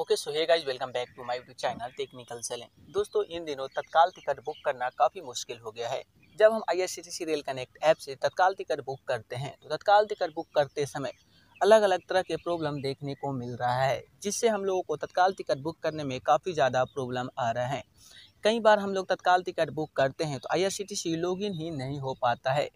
okay so hey guys welcome back to my YouTube channel technical selling दोस्तों इन दिनों तत्काल टिकट बुक करना काफ़ी मुश्किल हो गया है जब हम आईआरसीटीसी रेल कनेक्ट ऐप से तत्काल टिकट बुक करते हैं तो तत्काल टिकट बुक करते समय अलग अलग तरह के प्रॉब्लम देखने को मिल रहा है जिससे हम लोगों को तत्काल टिकट बुक करने में काफ़ी ज़्यादा प्रॉब्लम आ रहे हैं कई बार हम लोग तत्काल टिकट बुक करते हैं तो आईआरसीटीसी लॉगिन ही नहीं हो पाता है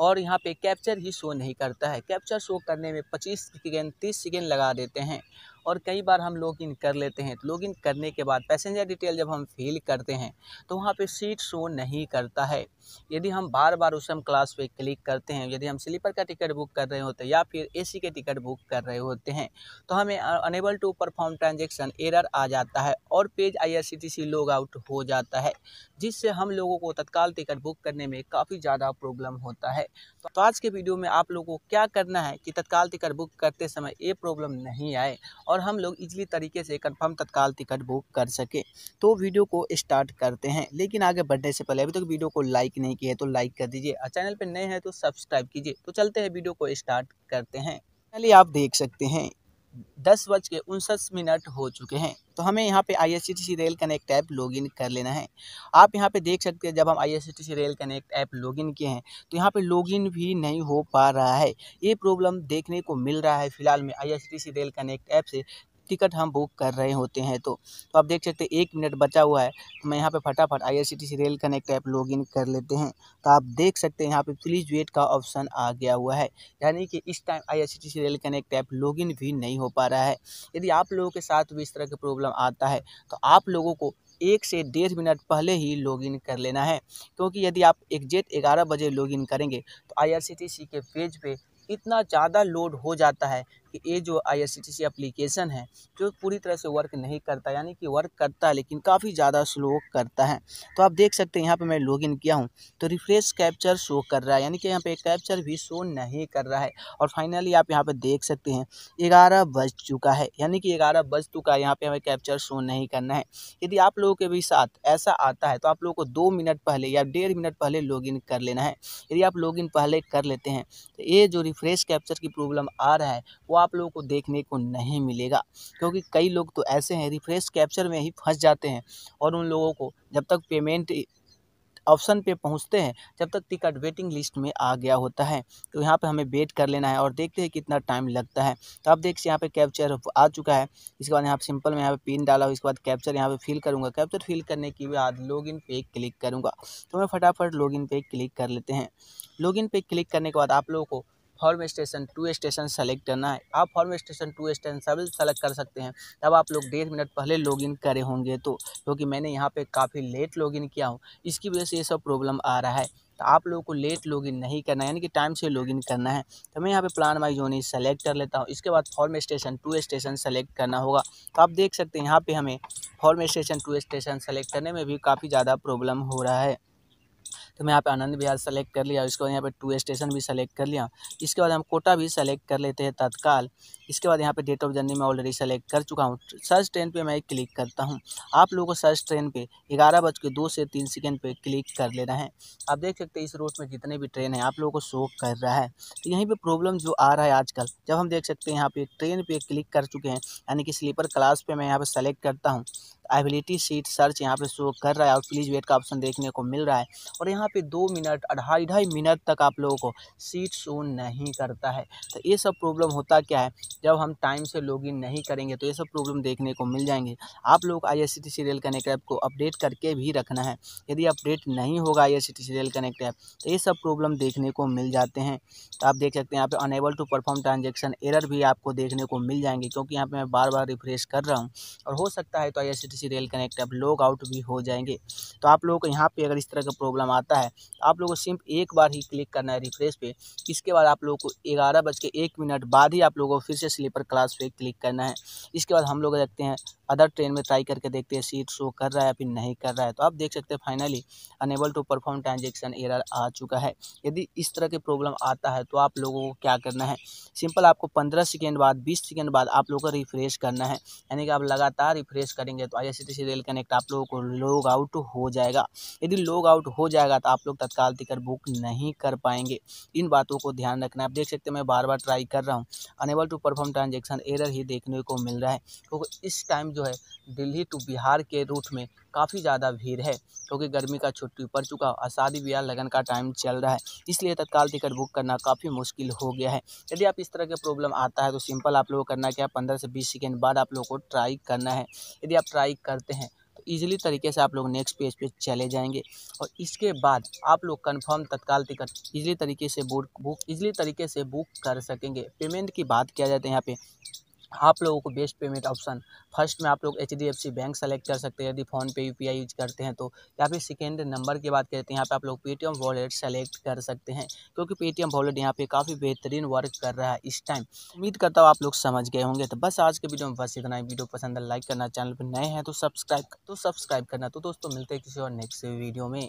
और यहाँ पे कैप्चर ही शो नहीं करता है कैप्चर शो करने में 25 सेकेंड 30 सेकेंड लगा देते हैं और कई बार हम लॉग इन कर लेते हैं तो लॉग इन करने के बाद पैसेंजर डिटेल जब हम फिल करते हैं तो वहाँ पर सीट शो नहीं करता है यदि हम बार बार उस हम क्लास पे क्लिक करते हैं यदि हम स्लीपर का टिकट बुक कर रहे होते हैं या फिर एसी के टिकट बुक कर रहे होते हैं तो हमें unable to perform transaction error आ जाता है और पेज आईआरसीटीसी लॉग आउट हो जाता है जिससे हम लोगों को तत्काल टिकट बुक करने में काफ़ी ज़्यादा प्रॉब्लम होता है तो, तो आज के वीडियो में आप लोगों को क्या करना है कि तत्काल टिकट बुक करते समय ये प्रॉब्लम नहीं आए और और हम लोग इजली तरीके से कंफर्म तत्काल टिकट बुक कर सकें तो वीडियो को स्टार्ट करते हैं लेकिन आगे बढ़ने से पहले अभी तक वीडियो को लाइक नहीं किया है तो लाइक कर दीजिए और चैनल पर नए हैं तो सब्सक्राइब कीजिए तो चलते हैं वीडियो को स्टार्ट करते हैं पहले आप देख सकते हैं दस बज के उनसठ मिनट हो चुके हैं तो हमें यहाँ पे I S T C rail connect app login कर लेना है आप यहाँ पे देख सकते हैं जब हम I S T C rail connect app login किए हैं तो यहाँ पे लॉगिन भी नहीं हो पा रहा है ये प्रॉब्लम देखने को मिल रहा है फिलहाल में I S T C rail connect app से टिकट हम बुक कर रहे होते हैं तो, तो आप देख सकते हैं एक मिनट बचा हुआ है तो मैं यहाँ पे फटाफट IRCTC rail connect app login कर लेते हैं तो आप देख सकते हैं यहाँ पे प्लीज़ वेट का ऑप्शन आ गया हुआ है यानी कि इस time IRCTC rail connect app login भी नहीं हो पा रहा है यदि आप लोगों के साथ भी इस तरह की प्रॉब्लम आता है तो आप लोगों को एक से डेढ़ मिनट पहले ही लॉगिन कर लेना है क्योंकि यदि आप एग्जेक्ट ग्यारह बजे लॉगिन करेंगे तो सी के पेज पर इतना ज़्यादा लोड हो जाता है कि ये जो आई एप्लीकेशन है जो पूरी तरह से वर्क नहीं करता यानी कि वर्क करता है लेकिन काफ़ी ज़्यादा स्लो करता है तो आप देख सकते हैं यहाँ पर मैं लॉग किया हूँ तो रिफ्रेश कैप्चर शो कर रहा है यानी कि यहाँ पर कैप्चर भी शो नहीं कर रहा है और फाइनली आप यहाँ पर देख सकते हैं ग्यारह बज चुका है यानी कि ग्यारह बज चुका है यहाँ पर हमें कैप्चर शो नहीं करना है यदि आप लोगों के भी साथ ऐसा आता है तो आप लोगों को दो मिनट पहले या डेढ़ मिनट पहले लॉग कर लेना है यदि आप लॉगिन पहले कर लेते हैं तो ये जो रिफ्रेश कैप्चर की प्रॉब्लम आ रहा है वो आप लोगों को देखने को नहीं मिलेगा क्योंकि कई लोग तो ऐसे हैं रिफ्रेश कैप्चर में ही फंस जाते हैं और उन लोगों को जब तक पेमेंट ऑप्शन पे पहुंचते हैं जब तक टिकट वेटिंग लिस्ट में आ गया होता है तो यहाँ पे हमें वेट कर लेना है और देखते हैं कितना टाइम लगता है तो आप देख सकते यहाँ पे कैप्चर आ चुका है इसके बाद यहाँ पे सिंपल में यहाँ पे पिन डाला हो इसके बाद कैप्चर यहाँ पे फिल करूँगा कैप्चर फिल करने के बाद लॉगिन पे क्लिक करूँगा तो मैं फटाफट लॉगिन पे क्लिक कर लेते हैं लॉगिन पे क्लिक करने के बाद आप लोगों को from station to station select करना है आप फॉर्म स्टेशन टू स्टेशन सभी सेलेक्ट कर सकते हैं तब आप लोग डेढ़ मिनट पहले लॉगिन करे होंगे तो क्योंकि मैंने यहाँ पे काफ़ी लेट लॉगिन किया हूँ इसकी वजह से ये सब प्रॉब्लम आ रहा है तो आप लोगों को लेट लॉगिन नहीं करना है यानी कि टाइम से लॉगिन करना है तो मैं यहाँ पे प्लान वाइज जोनी सेलेक्ट कर लेता हूँ इसके बाद from station to station select करना होगा तो आप देख सकते हैं यहाँ पे हमें from station to station select करने में भी काफ़ी ज़्यादा प्रॉब्लम हो रहा है तो मैं यहाँ पे आनंद विहार सेलेक्ट कर लिया उसके बाद यहाँ पे टू स्टेशन भी सेलेक्ट कर लिया इसके बाद हम कोटा भी सेलेक्ट कर लेते हैं तत्काल इसके बाद यहाँ पे डेट ऑफ जर्नी मैं ऑलरेडी सेलेक्ट कर चुका हूँ सर्च ट्रेन पे मैं क्लिक करता हूँ आप लोगों को सर्च ट्रेन पे ग्यारह बज के दो से तीन सेकेंड पे क्लिक कर लेना है आप देख सकते हैं इस रूट में जितने भी ट्रेन हैं आप लोगों को शो कर रहा है तो यहीं पर प्रॉब्लम जो आ रहा है आजकल जब हम देख सकते हैं यहाँ पे ट्रेन पर क्लिक कर चुके हैं यानी कि स्लीपर क्लास पर मैं यहाँ पर सेलेक्ट करता हूँ एबिलिटी सीट सर्च यहाँ पे शो कर रहा है और प्लीज़ वेट का ऑप्शन देखने को मिल रहा है और यहाँ पे दो मिनट अढ़ाई ढाई मिनट तक आप लोगों को सीट शो नहीं करता है तो ये सब प्रॉब्लम होता क्या है जब हम टाइम से लॉग इन नहीं करेंगे तो ये सब प्रॉब्लम देखने को मिल जाएंगे आप लोग I S rail connect app को अपडेट करके भी रखना है यदि अपडेट नहीं होगा I S rail connect app तो ये सब प्रॉब्लम देखने को मिल जाते हैं तो आप देख सकते हैं यहाँ पे unable to perform transaction error भी आपको देखने को मिल जाएंगे क्योंकि यहाँ पे मैं बार बार रिफ्रेश कर रहा हूँ और हो सकता है तो आई सी रेल कनेक्ट अब लॉग आउट भी हो जाएंगे तो आप लोगों को यहाँ पे अगर इस तरह का प्रॉब्लम आता है तो आप लोगों को सिर्फ एक बार ही क्लिक करना है रिफ्रेश पे इसके बाद आप लोगों को ग्यारह बज के एक मिनट बाद ही आप लोगों को फिर से स्लीपर क्लास पे क्लिक करना है इसके बाद हम लोग देखते हैं अदर ट्रेन में ट्राई करके देखते हैं सीट शो कर रहा है या फिर नहीं कर रहा है तो आप देख सकते हैं finally unable to perform transaction error आ चुका है यदि इस तरह के प्रॉब्लम आता है तो आप लोगों को क्या करना है सिंपल आपको पंद्रह सेकेंड बाद बीस सेकेंड बाद आप लोगों को रिफ्रेश करना है यानी कि आप लगातार रिफ्रेश करेंगे तो आई रेल कनेक्ट आप लोगों को लॉग आउट हो जाएगा यदि लॉग आउट हो जाएगा तो आप लोग तत्काल टिकट बुक नहीं कर पाएंगे इन बातों को ध्यान रखना है आप देख सकते हैं मैं बार बार ट्राई कर रहा हूँ unable to perform transaction error ही देखने को मिल रहा है क्योंकि तो इस टाइम जो जो है दिल्ली टू बिहार के रूट में काफ़ी ज़्यादा भीड़ है क्योंकि गर्मी का छुट्टी पड़ चुका और शादी ब्याह लगन का टाइम चल रहा है इसलिए तत्काल टिकट बुक करना काफ़ी मुश्किल हो गया है यदि आप इस तरह के प्रॉब्लम आता है तो सिंपल आप लोगों को करना क्या है पंद्रह से बीस सेकेंड बाद आप लोगों को ट्राई करना है यदि आप ट्राई करते हैं तो ईजिली तरीके से आप लोग नेक्स्ट पेज पे चले जाएंगे और इसके बाद आप लोग कंफर्म तत्काल टिकट ईजिली तरीके से बुक बुक ईजिली तरीके से बुक कर सकेंगे पेमेंट की बात किया जाए है यहाँ पे आप लोगों को बेस्ट पेमेंट ऑप्शन फर्स्ट में आप लोग H D F C bank select कर सकते हैं यदि फोन पे यू पी आई यूज करते हैं तो या फिर सेकेंड नंबर की बात करते हैं यहाँ पे आप लोग पेटीएम वॉलेट सेलेक्ट कर सकते हैं क्योंकि पेटीएम वॉलेट यहाँ पे काफ़ी बेहतरीन वर्क कर रहा है इस टाइम उम्मीद करता हूँ आप लोग समझ गए होंगे तो बस आज के वीडियो में बस इतना ही वीडियो पसंद है लाइक तो करना चैनल पर नए हैं तो सब्सक्राइब तो सब्सक्राइब करना तो दोस्तों मिलते हैं किसी और नेक्स्ट वीडियो में